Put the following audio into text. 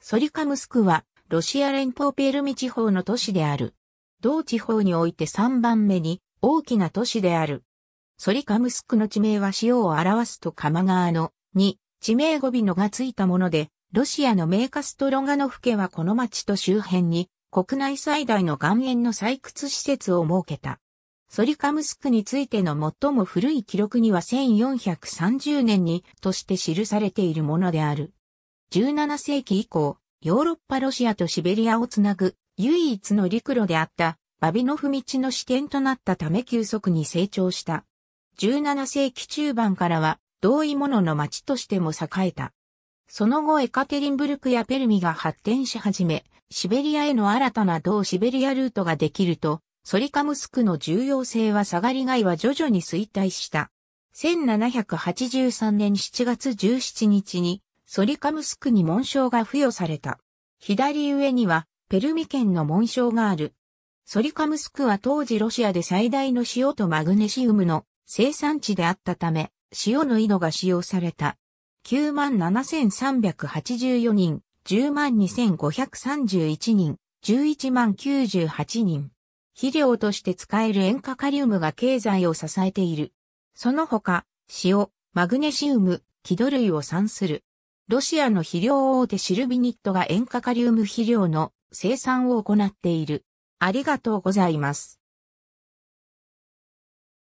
ソリカムスクは、ロシア連邦ペルミ地方の都市である。同地方において3番目に大きな都市である。ソリカムスクの地名は塩を表すと釜川のに、地名語尾のがついたもので、ロシアのメーカストロガノフ家はこの町と周辺に国内最大の岩塩の採掘施設を設けた。ソリカムスクについての最も古い記録には1430年にとして記されているものである。17世紀以降、ヨーロッパロシアとシベリアをつなぐ唯一の陸路であったバビノフ道の支点となったため急速に成長した。17世紀中盤からは同意物の町としても栄えた。その後エカテリンブルクやペルミが発展し始め、シベリアへの新たな同シベリアルートができると、ソリカムスクの重要性は下がりがいは徐々に衰退した。1783年7月17日にソリカムスクに紋章が付与された。左上には、ペルミ県の紋章がある。ソリカムスクは当時ロシアで最大の塩とマグネシウムの生産地であったため、塩の井戸が使用された。97,384人、102,531人、1 1 0 9 8人。肥料として使える塩化カリウムが経済を支えている。その他、塩、マグネシウム、気土類を産する。ロシアの肥料大手シルビニットが塩化カリウム肥料の生産を行っている。ありがとうございます。